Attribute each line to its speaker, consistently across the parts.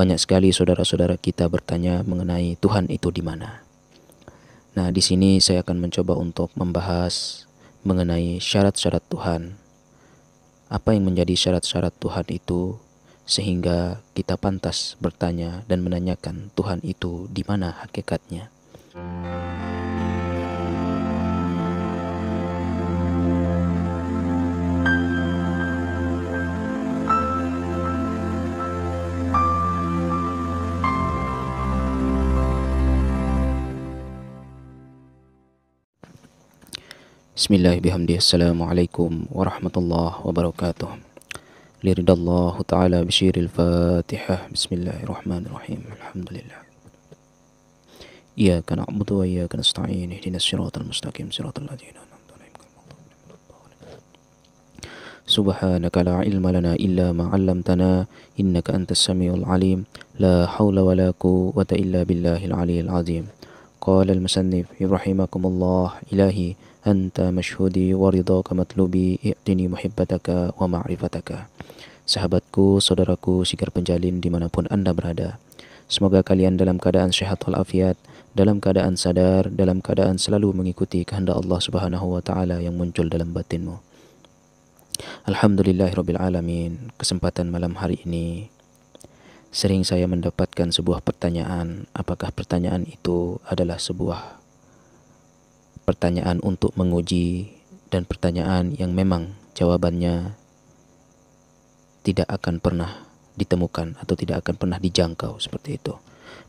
Speaker 1: banyak sekali saudara-saudara kita bertanya mengenai Tuhan itu di mana. Nah, di sini saya akan mencoba untuk membahas mengenai syarat-syarat Tuhan. Apa yang menjadi syarat-syarat Tuhan itu sehingga kita pantas bertanya dan menanyakan Tuhan itu di mana hakikatnya. Hmm. Bismillah bihamdi Assalamualaikum warahmatullahi wabarakatuh Lirida Allah Ta'ala Bishiril Fatihah Bismillahirrahmanirrahim Alhamdulillah Iyaka na'budu wa iyaka nasta'in Ihdinas siratal mustaqim siratal ladhina سبحانك لا علم لنا إلا ما علمتنا إنك أنت السميع العليم لا حول ولا قوة إلا بالله العلي العظيم قال المسنف رحمكم الله إلهي أنت مشهودي ورضاك مطلوبي ائتني محبتك ومعرفتك Sahabatku, saudaraku, sikar penjalin dimanapun Anda berada. Semoga kalian dalam keadaan sehat walafiat, dalam keadaan sadar, dalam keadaan selalu mengikuti kehendak Allah Subhanahu wa taala yang muncul dalam batinmu. Alhamdulillahirabbil alamin. Kesempatan malam hari ini Sering saya mendapatkan sebuah pertanyaan, apakah pertanyaan itu adalah sebuah pertanyaan untuk menguji dan pertanyaan yang memang jawabannya tidak akan pernah ditemukan atau tidak akan pernah dijangkau seperti itu.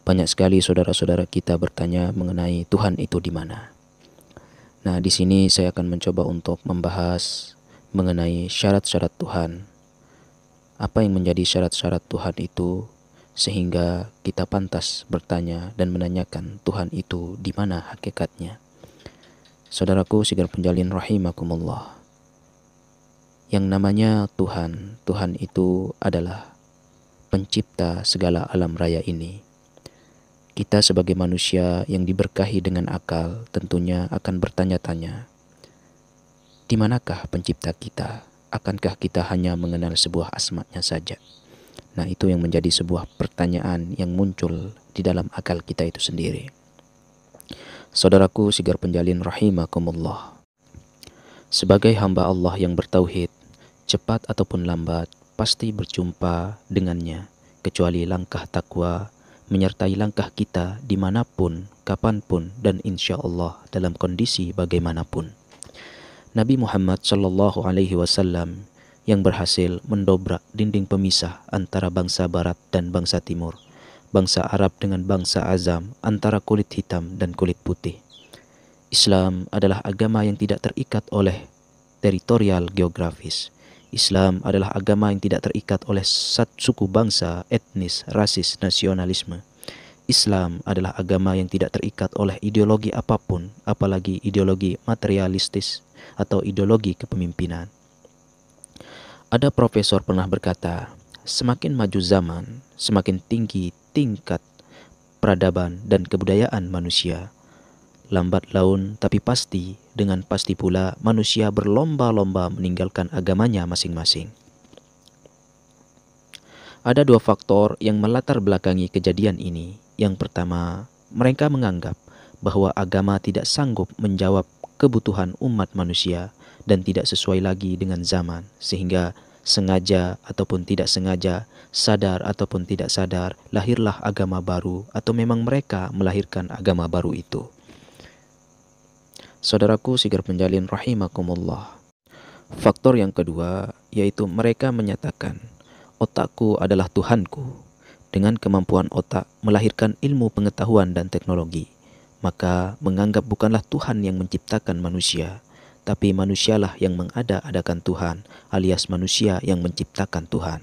Speaker 1: Banyak sekali saudara-saudara kita bertanya mengenai Tuhan itu di mana. Nah, di sini saya akan mencoba untuk membahas mengenai syarat-syarat Tuhan apa yang menjadi syarat-syarat Tuhan itu sehingga kita pantas bertanya dan menanyakan Tuhan itu di mana hakikatnya. Saudaraku sigar penjalin rahimakumullah. Yang namanya Tuhan, Tuhan itu adalah pencipta segala alam raya ini. Kita sebagai manusia yang diberkahi dengan akal tentunya akan bertanya-tanya, di manakah pencipta kita? akankah kita hanya mengenal sebuah asmatnya saja? Nah, itu yang menjadi sebuah pertanyaan yang muncul di dalam akal kita itu sendiri. Saudaraku Sigar Penjalin rahimakumullah. Sebagai hamba Allah yang bertauhid, cepat ataupun lambat pasti berjumpa dengannya, kecuali langkah takwa menyertai langkah kita dimanapun, kapanpun, dan insya Allah dalam kondisi bagaimanapun. Nabi Muhammad Shallallahu Alaihi Wasallam yang berhasil mendobrak dinding pemisah antara bangsa Barat dan bangsa Timur, bangsa Arab dengan bangsa Azam, antara kulit hitam dan kulit putih. Islam adalah agama yang tidak terikat oleh teritorial geografis. Islam adalah agama yang tidak terikat oleh suku bangsa, etnis, rasis, nasionalisme. Islam adalah agama yang tidak terikat oleh ideologi apapun, apalagi ideologi materialistis atau ideologi kepemimpinan. Ada profesor pernah berkata, semakin maju zaman, semakin tinggi tingkat peradaban dan kebudayaan manusia. Lambat laun tapi pasti, dengan pasti pula manusia berlomba-lomba meninggalkan agamanya masing-masing. Ada dua faktor yang melatar belakangi kejadian ini. Yang pertama, mereka menganggap bahwa agama tidak sanggup menjawab kebutuhan umat manusia dan tidak sesuai lagi dengan zaman, sehingga sengaja ataupun tidak sengaja, sadar ataupun tidak sadar, lahirlah agama baru, atau memang mereka melahirkan agama baru itu. Saudaraku, sigar penjalin rahimakumullah. Faktor yang kedua yaitu mereka menyatakan, "Otakku adalah Tuhanku." Dengan kemampuan otak melahirkan ilmu pengetahuan dan teknologi maka menganggap bukanlah Tuhan yang menciptakan manusia, tapi manusialah yang mengada-adakan Tuhan, alias manusia yang menciptakan Tuhan.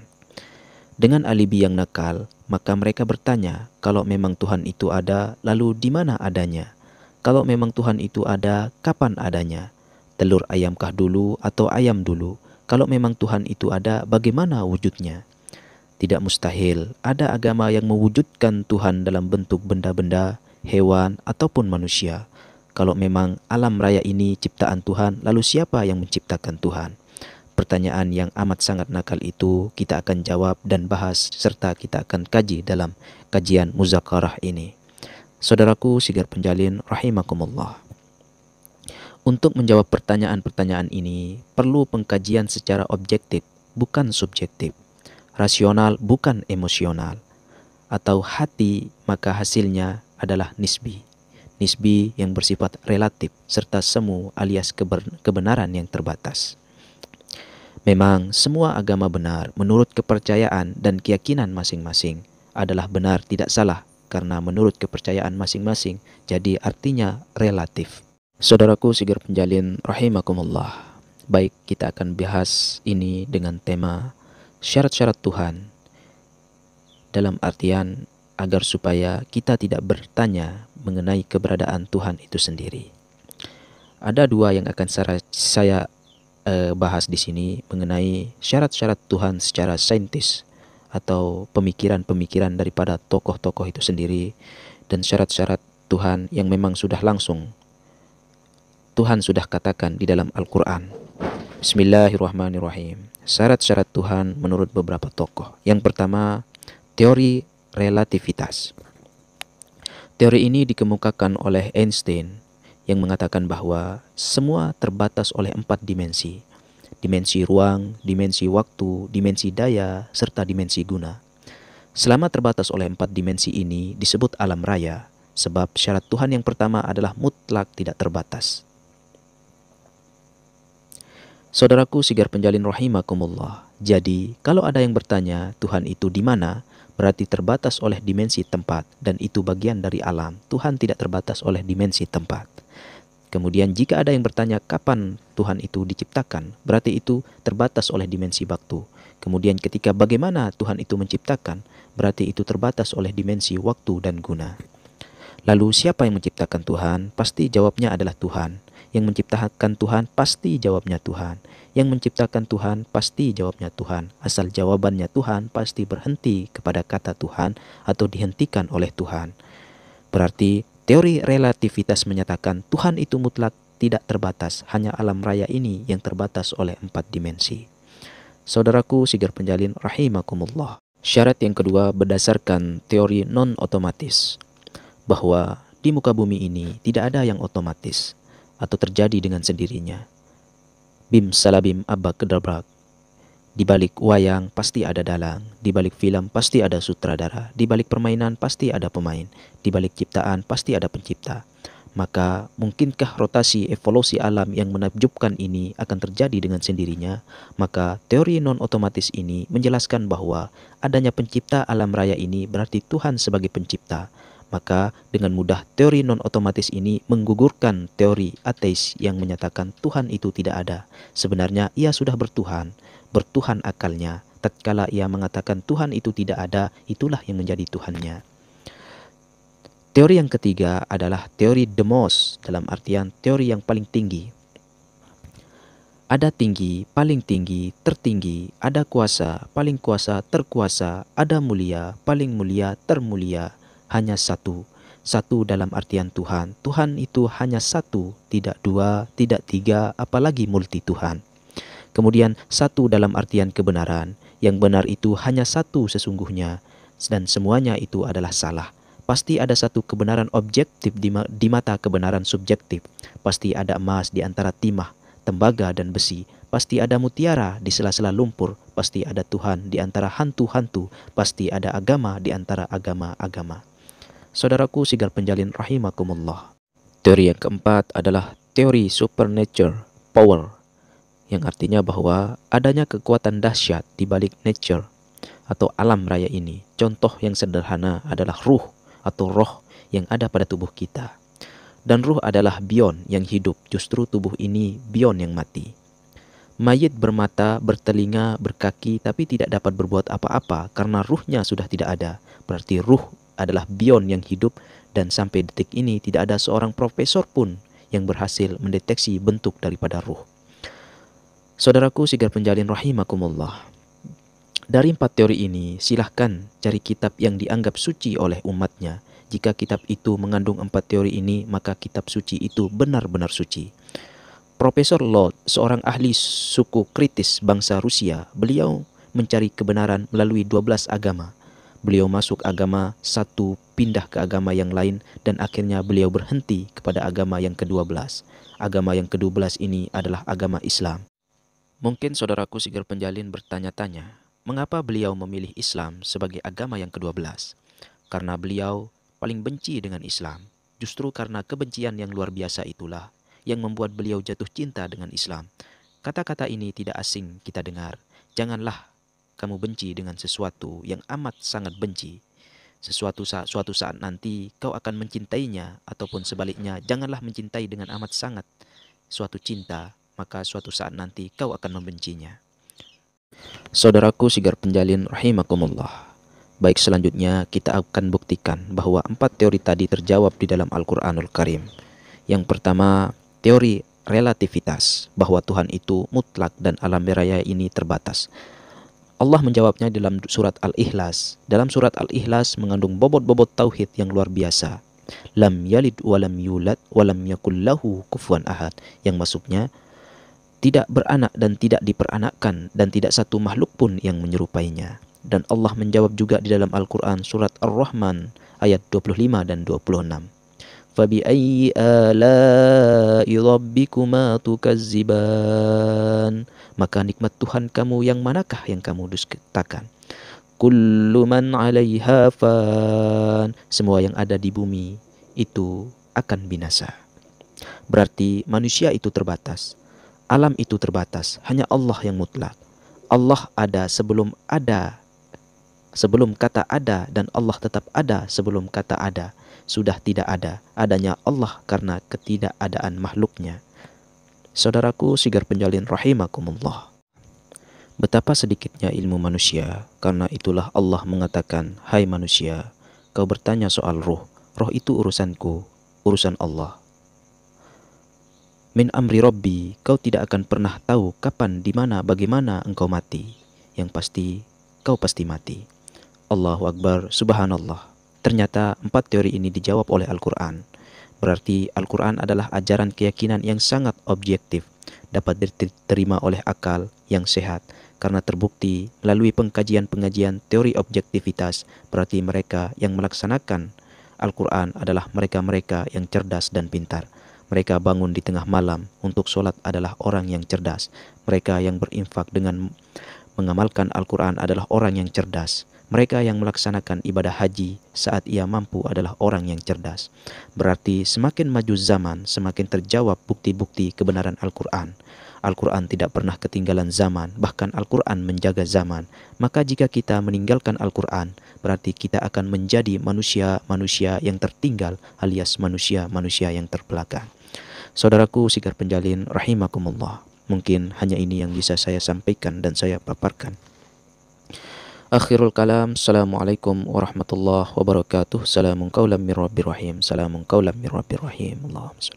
Speaker 1: Dengan alibi yang nakal, maka mereka bertanya, kalau memang Tuhan itu ada, lalu di mana adanya? Kalau memang Tuhan itu ada, kapan adanya? Telur ayamkah dulu atau ayam dulu? Kalau memang Tuhan itu ada, bagaimana wujudnya? Tidak mustahil, ada agama yang mewujudkan Tuhan dalam bentuk benda-benda hewan, ataupun manusia. Kalau memang alam raya ini ciptaan Tuhan, lalu siapa yang menciptakan Tuhan? Pertanyaan yang amat sangat nakal itu kita akan jawab dan bahas serta kita akan kaji dalam kajian muzakarah ini. Saudaraku Sigar Penjalin rahimakumullah. Untuk menjawab pertanyaan-pertanyaan ini perlu pengkajian secara objektif, bukan subjektif. Rasional bukan emosional atau hati, maka hasilnya adalah nisbi. Nisbi yang bersifat relatif serta semu alias kebenaran yang terbatas. Memang semua agama benar menurut kepercayaan dan keyakinan masing-masing adalah benar tidak salah karena menurut kepercayaan masing-masing jadi artinya relatif. Saudaraku Sigar Penjalin rahimakumullah. Baik, kita akan bahas ini dengan tema syarat-syarat Tuhan. Dalam artian agar supaya kita tidak bertanya mengenai keberadaan Tuhan itu sendiri. Ada dua yang akan saya eh, bahas di sini mengenai syarat-syarat Tuhan secara saintis atau pemikiran-pemikiran daripada tokoh-tokoh itu sendiri dan syarat-syarat Tuhan yang memang sudah langsung Tuhan sudah katakan di dalam Al-Qur'an. Bismillahirrahmanirrahim. Syarat-syarat Tuhan menurut beberapa tokoh. Yang pertama, teori relativitas. Teori ini dikemukakan oleh Einstein yang mengatakan bahwa semua terbatas oleh empat dimensi. Dimensi ruang, dimensi waktu, dimensi daya, serta dimensi guna. Selama terbatas oleh empat dimensi ini disebut alam raya, sebab syarat Tuhan yang pertama adalah mutlak tidak terbatas. Saudaraku Sigar Penjalin Rahimakumullah, jadi kalau ada yang bertanya Tuhan itu di mana, berarti terbatas oleh dimensi tempat dan itu bagian dari alam. Tuhan tidak terbatas oleh dimensi tempat. Kemudian jika ada yang bertanya kapan Tuhan itu diciptakan, berarti itu terbatas oleh dimensi waktu. Kemudian ketika bagaimana Tuhan itu menciptakan, berarti itu terbatas oleh dimensi waktu dan guna. Lalu siapa yang menciptakan Tuhan? Pasti jawabnya adalah Tuhan. Yang menciptakan Tuhan pasti jawabnya Tuhan. Yang menciptakan Tuhan pasti jawabnya Tuhan. Asal jawabannya Tuhan pasti berhenti kepada kata Tuhan atau dihentikan oleh Tuhan. Berarti teori relativitas menyatakan Tuhan itu mutlak tidak terbatas, hanya alam raya ini yang terbatas oleh empat dimensi. Saudaraku Sigar Penjalin rahimakumullah. Syarat yang kedua berdasarkan teori non otomatis bahwa di muka bumi ini tidak ada yang otomatis atau terjadi dengan sendirinya. Bim salabim abak kedabrak. Di balik wayang pasti ada dalang, di balik film pasti ada sutradara, di balik permainan pasti ada pemain, di balik ciptaan pasti ada pencipta. Maka mungkinkah rotasi evolusi alam yang menakjubkan ini akan terjadi dengan sendirinya? Maka teori non-otomatis ini menjelaskan bahwa adanya pencipta alam raya ini berarti Tuhan sebagai pencipta, maka dengan mudah teori non-otomatis ini menggugurkan teori ateis yang menyatakan Tuhan itu tidak ada. Sebenarnya ia sudah bertuhan, bertuhan akalnya. Tatkala ia mengatakan Tuhan itu tidak ada, itulah yang menjadi Tuhannya. Teori yang ketiga adalah teori demos dalam artian teori yang paling tinggi. Ada tinggi, paling tinggi, tertinggi, ada kuasa, paling kuasa, terkuasa, ada mulia, paling mulia, termulia, hanya satu. Satu dalam artian Tuhan. Tuhan itu hanya satu, tidak dua, tidak tiga, apalagi multi Tuhan. Kemudian satu dalam artian kebenaran. Yang benar itu hanya satu sesungguhnya. Dan semuanya itu adalah salah pasti ada satu kebenaran objektif di, ma di mata kebenaran subjektif. Pasti ada emas di antara timah, tembaga, dan besi. Pasti ada mutiara di sela-sela lumpur. Pasti ada Tuhan di antara hantu-hantu. Pasti ada agama di antara agama-agama. Saudaraku Sigar Penjalin rahimakumullah. Teori yang keempat adalah teori supernature, power, yang artinya bahwa adanya kekuatan dahsyat di balik nature atau alam raya ini. Contoh yang sederhana adalah ruh atau roh yang ada pada tubuh kita. Dan ruh adalah bion yang hidup, justru tubuh ini bion yang mati. Mayit bermata, bertelinga, berkaki, tapi tidak dapat berbuat apa-apa karena ruhnya sudah tidak ada. Berarti ruh adalah Bion yang hidup dan sampai detik ini tidak ada seorang profesor pun yang berhasil mendeteksi bentuk daripada ruh. Saudaraku sigar penjalin rahimakumullah. Dari empat teori ini, silahkan cari kitab yang dianggap suci oleh umatnya. Jika kitab itu mengandung empat teori ini, maka kitab suci itu benar-benar suci. Profesor Lord, seorang ahli suku kritis bangsa Rusia, beliau mencari kebenaran melalui 12 agama. Beliau masuk agama satu, pindah ke agama yang lain, dan akhirnya beliau berhenti kepada agama yang ke-12. Agama yang ke-12 ini adalah agama Islam. Mungkin saudaraku Sigar Penjalin bertanya-tanya, mengapa beliau memilih Islam sebagai agama yang ke-12? Karena beliau paling benci dengan Islam. Justru karena kebencian yang luar biasa itulah yang membuat beliau jatuh cinta dengan Islam. Kata-kata ini tidak asing kita dengar. Janganlah kamu benci dengan sesuatu yang amat sangat benci, sesuatu saat, suatu saat nanti kau akan mencintainya ataupun sebaliknya janganlah mencintai dengan amat sangat suatu cinta, maka suatu saat nanti kau akan membencinya. Saudaraku Sigar Penjalin rahimakumullah. Baik selanjutnya kita akan buktikan bahwa empat teori tadi terjawab di dalam Al-Qur'anul Karim. Yang pertama, teori relativitas bahwa Tuhan itu mutlak dan alam raya ini terbatas. Allah menjawabnya dalam surat Al-Ikhlas. Dalam surat Al-Ikhlas mengandung bobot-bobot tauhid yang luar biasa. Lam yalid wa lam yulad wa lam yakullahu lahu ahad. Yang maksudnya tidak beranak dan tidak diperanakkan dan tidak satu makhluk pun yang menyerupainya. Dan Allah menjawab juga di dalam Al-Quran surat Ar-Rahman ayat 25 dan 26. فبأي آلاء ربكما tukazziban maka nikmat Tuhan kamu yang manakah yang kamu dustakan kullu man 'alaiha fan semua yang ada di bumi itu akan binasa berarti manusia itu terbatas alam itu terbatas hanya Allah yang mutlak Allah ada sebelum ada sebelum kata ada dan Allah tetap ada sebelum kata ada sudah tidak ada adanya Allah karena ketidakadaan makhluknya. Saudaraku sigar penjalin rahimakumullah. Betapa sedikitnya ilmu manusia, karena itulah Allah mengatakan, Hai manusia, kau bertanya soal roh, roh itu urusanku, urusan Allah. Min amri Robbi, kau tidak akan pernah tahu kapan, di mana, bagaimana engkau mati. Yang pasti, kau pasti mati. Allahu Akbar, Subhanallah. Ternyata empat teori ini dijawab oleh Al-Quran. Berarti Al-Quran adalah ajaran keyakinan yang sangat objektif, dapat diterima oleh akal yang sehat, karena terbukti melalui pengkajian-pengajian teori objektivitas, berarti mereka yang melaksanakan Al-Quran adalah mereka-mereka yang cerdas dan pintar. Mereka bangun di tengah malam untuk sholat adalah orang yang cerdas. Mereka yang berinfak dengan mengamalkan Al-Quran adalah orang yang cerdas. Mereka yang melaksanakan ibadah haji saat ia mampu adalah orang yang cerdas. Berarti semakin maju zaman, semakin terjawab bukti-bukti kebenaran Al-Quran. Al-Quran tidak pernah ketinggalan zaman, bahkan Al-Quran menjaga zaman. Maka jika kita meninggalkan Al-Quran, berarti kita akan menjadi manusia-manusia yang tertinggal alias manusia-manusia yang terbelakang. Saudaraku Sigar Penjalin, rahimakumullah. Mungkin hanya ini yang bisa saya sampaikan dan saya paparkan. أخير الكلام السلام عليكم ورحمة الله وبركاته سلام قولا من رب رحيم سلام قولا من رب رحيم اللهم صل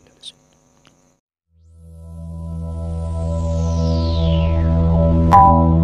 Speaker 1: Thank you.